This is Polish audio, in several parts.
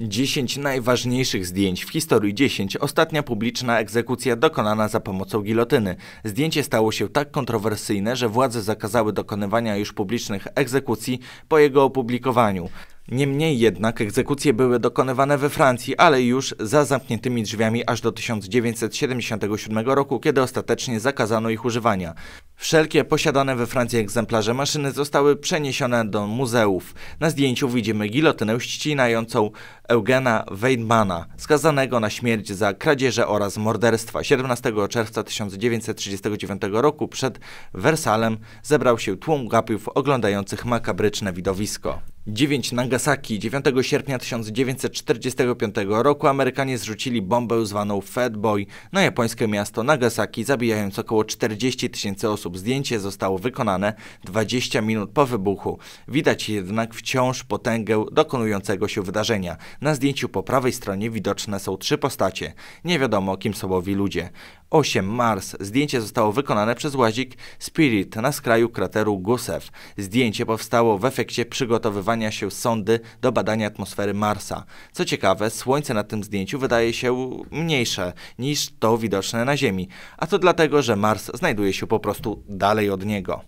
10 najważniejszych zdjęć w historii 10. Ostatnia publiczna egzekucja dokonana za pomocą gilotyny. Zdjęcie stało się tak kontrowersyjne, że władze zakazały dokonywania już publicznych egzekucji po jego opublikowaniu. Niemniej jednak egzekucje były dokonywane we Francji, ale już za zamkniętymi drzwiami aż do 1977 roku, kiedy ostatecznie zakazano ich używania. Wszelkie posiadane we Francji egzemplarze maszyny zostały przeniesione do muzeów. Na zdjęciu widzimy gilotynę ścinającą Eugena Weidmana, skazanego na śmierć za kradzieże oraz morderstwa. 17 czerwca 1939 roku przed Wersalem zebrał się tłum gapiów oglądających makabryczne widowisko. 9 Nagasaki 9 sierpnia 1945 roku Amerykanie zrzucili bombę zwaną Fat Boy na japońskie miasto Nagasaki, zabijając około 40 tysięcy osób. Zdjęcie zostało wykonane 20 minut po wybuchu. Widać jednak wciąż potęgę dokonującego się wydarzenia. Na zdjęciu po prawej stronie widoczne są trzy postacie. Nie wiadomo, kim są owi ludzie. 8. Mars. Zdjęcie zostało wykonane przez łazik Spirit na skraju krateru Gusev. Zdjęcie powstało w efekcie przygotowywania się sondy do badania atmosfery Marsa. Co ciekawe, Słońce na tym zdjęciu wydaje się mniejsze niż to widoczne na Ziemi, a to dlatego, że Mars znajduje się po prostu dalej od niego.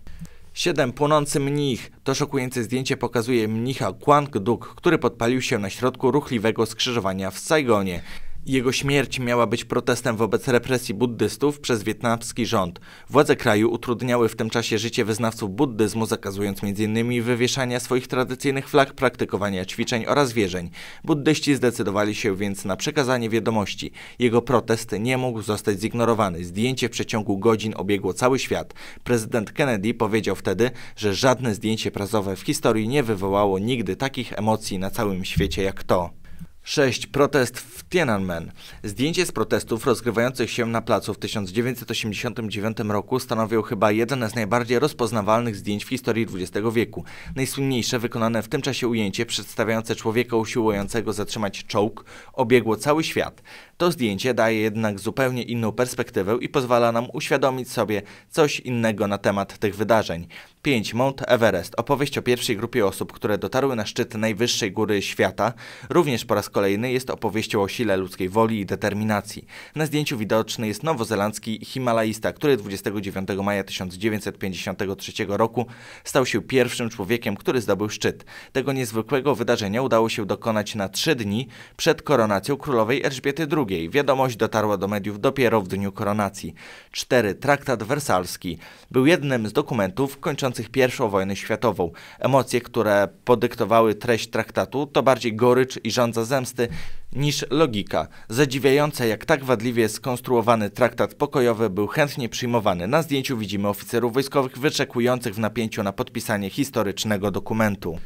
Siedem płonący mnich. To szokujące zdjęcie pokazuje mnicha Kwang Duk, który podpalił się na środku ruchliwego skrzyżowania w Saigonie. Jego śmierć miała być protestem wobec represji buddystów przez wietnamski rząd. Władze kraju utrudniały w tym czasie życie wyznawców buddyzmu, zakazując m.in. wywieszania swoich tradycyjnych flag, praktykowania ćwiczeń oraz wierzeń. Buddyści zdecydowali się więc na przekazanie wiadomości. Jego protest nie mógł zostać zignorowany. Zdjęcie w przeciągu godzin obiegło cały świat. Prezydent Kennedy powiedział wtedy, że żadne zdjęcie prasowe w historii nie wywołało nigdy takich emocji na całym świecie jak to. 6. Protest w Tiananmen. Zdjęcie z protestów rozgrywających się na placu w 1989 roku stanowią chyba jeden z najbardziej rozpoznawalnych zdjęć w historii XX wieku. Najsłynniejsze wykonane w tym czasie ujęcie przedstawiające człowieka usiłującego zatrzymać czołg obiegło cały świat. To zdjęcie daje jednak zupełnie inną perspektywę i pozwala nam uświadomić sobie coś innego na temat tych wydarzeń. 5. Mount Everest. Opowieść o pierwszej grupie osób, które dotarły na szczyt najwyższej góry świata, również po raz kolejny jest opowieścią o sile ludzkiej woli i determinacji. Na zdjęciu widoczny jest nowozelandzki himalaista, który 29 maja 1953 roku stał się pierwszym człowiekiem, który zdobył szczyt. Tego niezwykłego wydarzenia udało się dokonać na trzy dni przed koronacją królowej Elżbiety II. Wiadomość dotarła do mediów dopiero w dniu koronacji. 4. Traktat wersalski był jednym z dokumentów kończących I wojnę światową. Emocje, które podyktowały treść traktatu, to bardziej gorycz i rządza zemstą zemsty niż logika. Zadziwiające, jak tak wadliwie skonstruowany traktat pokojowy był chętnie przyjmowany. Na zdjęciu widzimy oficerów wojskowych wyczekujących w napięciu na podpisanie historycznego dokumentu.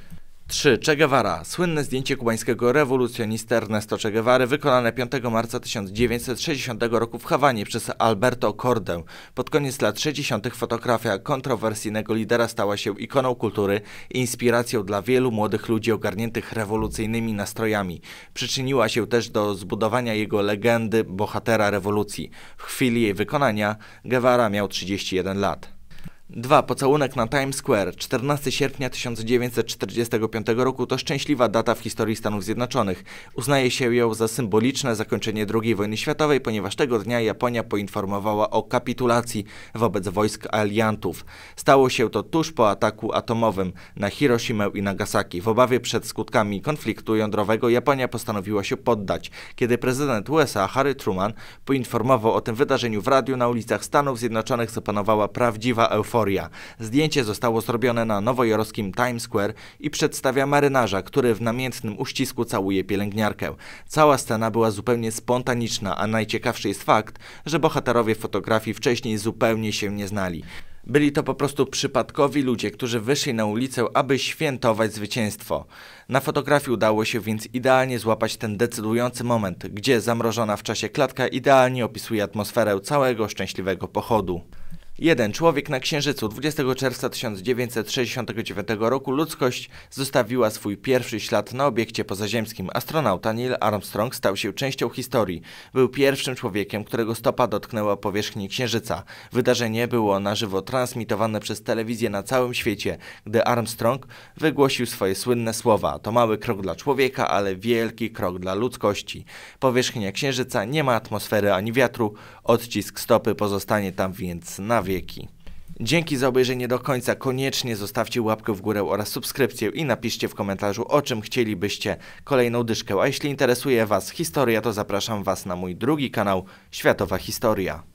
3. Che Guevara. Słynne zdjęcie kubańskiego rewolucjonisty Ernesto Che Guevary wykonane 5 marca 1960 roku w Hawanie przez Alberto Cordę. Pod koniec lat 60. fotografia kontrowersyjnego lidera stała się ikoną kultury i inspiracją dla wielu młodych ludzi ogarniętych rewolucyjnymi nastrojami. Przyczyniła się też do zbudowania jego legendy bohatera rewolucji. W chwili jej wykonania Guevara miał 31 lat. 2. Pocałunek na Times Square. 14 sierpnia 1945 roku to szczęśliwa data w historii Stanów Zjednoczonych. Uznaje się ją za symboliczne zakończenie II wojny światowej, ponieważ tego dnia Japonia poinformowała o kapitulacji wobec wojsk aliantów. Stało się to tuż po ataku atomowym na Hiroshimę i Nagasaki. W obawie przed skutkami konfliktu jądrowego Japonia postanowiła się poddać. Kiedy prezydent USA Harry Truman poinformował o tym wydarzeniu w radiu na ulicach Stanów Zjednoczonych zapanowała prawdziwa euforia euforia. Zdjęcie zostało zrobione na nowojorskim Times Square i przedstawia marynarza, który w namiętnym uścisku całuje pielęgniarkę. Cała scena była zupełnie spontaniczna, a najciekawszy jest fakt, że bohaterowie fotografii wcześniej zupełnie się nie znali. Byli to po prostu przypadkowi ludzie, którzy wyszli na ulicę, aby świętować zwycięstwo. Na fotografii udało się więc idealnie złapać ten decydujący moment, gdzie zamrożona w czasie klatka idealnie opisuje atmosferę całego szczęśliwego pochodu. Jeden człowiek na Księżycu 20 czerwca 1969 roku ludzkość zostawiła swój pierwszy ślad na obiekcie pozaziemskim. Astronauta Neil Armstrong stał się częścią historii. Był pierwszym człowiekiem, którego stopa dotknęła powierzchni Księżyca. Wydarzenie było na żywo transmitowane przez telewizję na całym świecie, gdy Armstrong wygłosił swoje słynne słowa. To mały krok dla człowieka, ale wielki krok dla ludzkości. Powierzchnia Księżyca nie ma atmosfery ani wiatru. Odcisk stopy pozostanie tam więc na wieki. Dzięki za obejrzenie do końca. Koniecznie zostawcie łapkę w górę oraz subskrypcję i napiszcie w komentarzu, o czym chcielibyście kolejną dyszkę. A jeśli interesuje Was historia, to zapraszam Was na mój drugi kanał Światowa Historia.